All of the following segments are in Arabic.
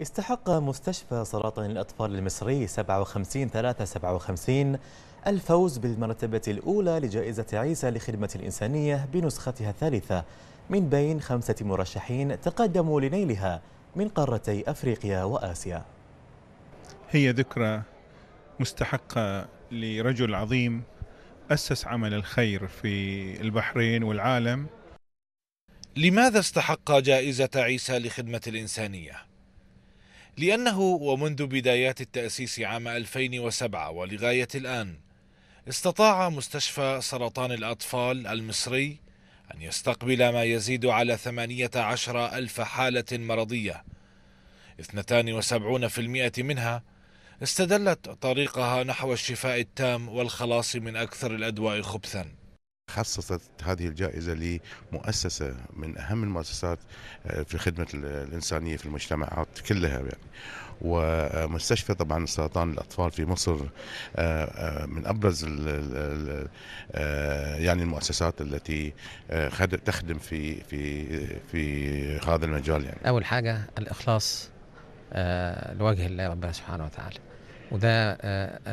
استحق مستشفى سرطان الأطفال المصري 57-357 الفوز بالمرتبة الأولى لجائزة عيسى لخدمة الإنسانية بنسختها الثالثة من بين خمسة مرشحين تقدموا لنيلها من قارتي أفريقيا وآسيا هي ذكرى مستحقة لرجل عظيم أسس عمل الخير في البحرين والعالم لماذا استحق جائزة عيسى لخدمة الإنسانية؟ لأنه ومنذ بدايات التأسيس عام 2007 ولغاية الآن استطاع مستشفى سرطان الأطفال المصري أن يستقبل ما يزيد على 18 ألف حالة مرضية 72% منها استدلت طريقها نحو الشفاء التام والخلاص من أكثر الأدواء خبثاً خصصت هذه الجائزة لمؤسسة من أهم المؤسسات آه، في خدمة الإنسانية في المجتمعات كلها يعني ومستشفى طبعا سرطان الأطفال في مصر آه، آه، من أبرز يعني المؤسسات التي تخدم في في في هذا المجال يعني أول حاجة الإخلاص لوجه الله ربنا سبحانه وتعالى وده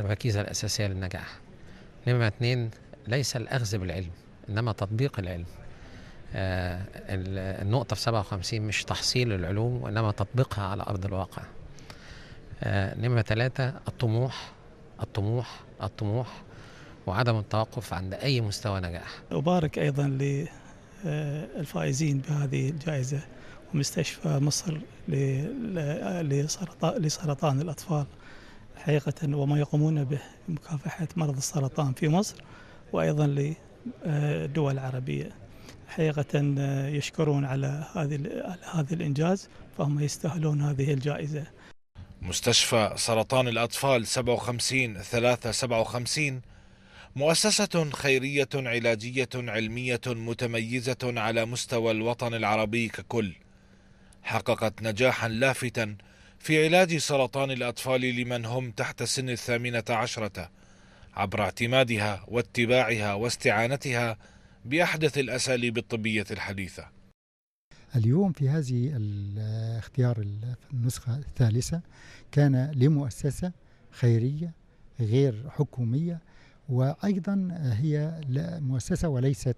الركيزة الأساسية للنجاح نمرة اثنين ليس الأخذ بالعلم إنما تطبيق العلم آه، النقطة في 57 مش تحصيل العلوم وإنما تطبيقها على أرض الواقع آه، نمرة ثلاثة الطموح الطموح الطموح وعدم التوقف عند أي مستوى نجاح أبارك أيضا للفائزين بهذه الجائزة ومستشفى مصر لسرطان الأطفال حقيقة وما يقومون به مكافحة مرض السرطان في مصر وأيضا للدول العربية حقيقة آه، يشكرون على هذه هذا الإنجاز فهم يستاهلون هذه الجائزة مستشفى سرطان الأطفال 57 357 مؤسسة خيرية علاجية علمية متميزة على مستوى الوطن العربي ككل حققت نجاحا لافتا في علاج سرطان الأطفال لمن هم تحت سن الثامنة عشرة عبر اعتمادها واتباعها واستعانتها باحدث الاساليب الطبيه الحديثه. اليوم في هذه اختيار النسخه الثالثه كان لمؤسسه خيريه غير حكوميه وايضا هي مؤسسه وليست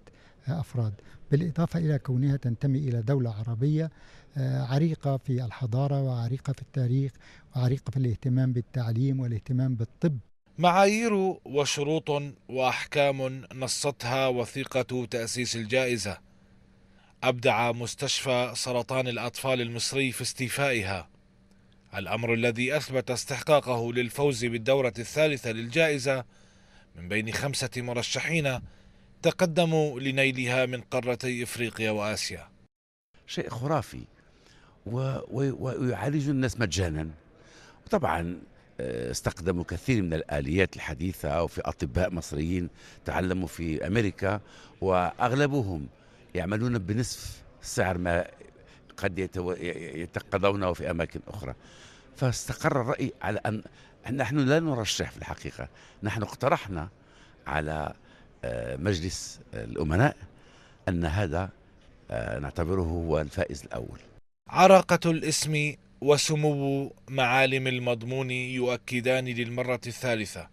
افراد بالاضافه الى كونها تنتمي الى دوله عربيه آه، عريقه في الحضاره وعريقه في التاريخ وعريقه في الاهتمام بالتعليم والاهتمام بالطب معايير وشروط واحكام نصتها وثيقه تاسيس الجائزه ابدع مستشفى سرطان الاطفال المصري في استيفائها الامر الذي اثبت استحقاقه للفوز بالدوره الثالثه للجائزه من بين خمسه مرشحين تقدموا لنيلها من قارتي افريقيا واسيا شيء خرافي و... و... ويعالج الناس مجانا طبعا استخدموا كثير من الآليات الحديثة وفي أطباء مصريين تعلموا في أمريكا وأغلبهم يعملون بنصف سعر ما قد يتقاضونه في أماكن أخرى فاستقر الرأي على أن نحن لا نرشح في الحقيقة نحن اقترحنا على آه، مجلس الأمناء أن هذا آه، نعتبره هو الفائز الأول عراقة الاسم وسمو معالم المضمون يؤكدان للمرة الثالثة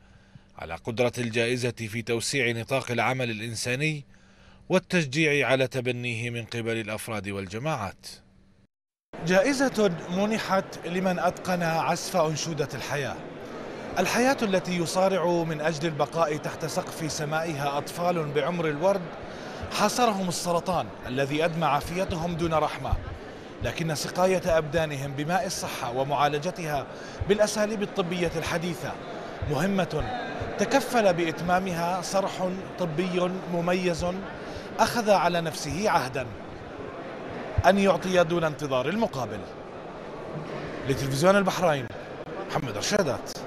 على قدرة الجائزة في توسيع نطاق العمل الإنساني والتشجيع على تبنيه من قبل الأفراد والجماعات جائزة منحت لمن أتقن عزف أنشودة الحياة الحياة التي يصارع من أجل البقاء تحت سقف سمائها أطفال بعمر الورد حاصرهم السرطان الذي أدمع عافيتهم دون رحمة لكن سقاية أبدانهم بماء الصحة ومعالجتها بالأساليب الطبية الحديثة مهمة تكفل بإتمامها صرح طبي مميز أخذ على نفسه عهدا أن يعطي دون انتظار المقابل لتلفزيون البحرين محمد رشادات